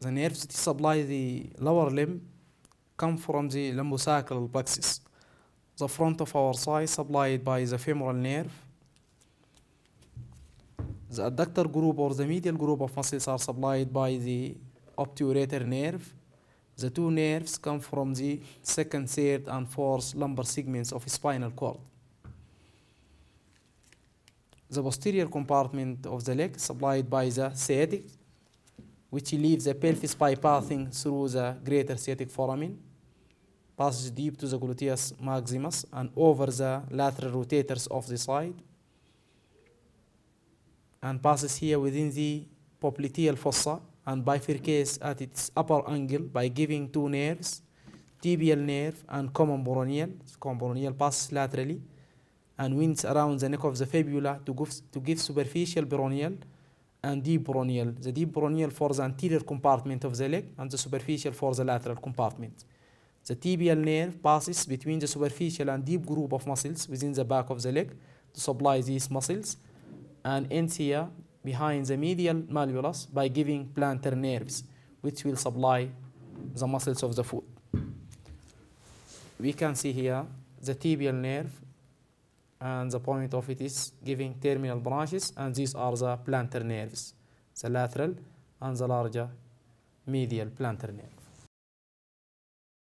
the nerves that supply the lower limb come from the lumbosacral plexus. The front of our thigh supplied by the femoral nerve. The adductor group or the medial group of muscles are supplied by the obturator nerve. The two nerves come from the second, third, and fourth lumbar segments of the spinal cord. The posterior compartment of the leg supplied by the sciatic which leaves the pelvis bypassing through the greater sciatic foramen, passes deep to the gluteus maximus and over the lateral rotators of the side, and passes here within the popliteal fossa and bifurcates at its upper angle by giving two nerves, tibial nerve and common boronial. Common boronial passes laterally and winds around the neck of the fibula to give, to give superficial boronial and deep bronial. The deep bronial for the anterior compartment of the leg and the superficial for the lateral compartment. The tibial nerve passes between the superficial and deep group of muscles within the back of the leg to supply these muscles and ends here behind the medial malleolus by giving plantar nerves which will supply the muscles of the foot. We can see here the tibial nerve and the point of it is giving terminal branches and these are the plantar nerves, the lateral and the larger medial plantar nerve.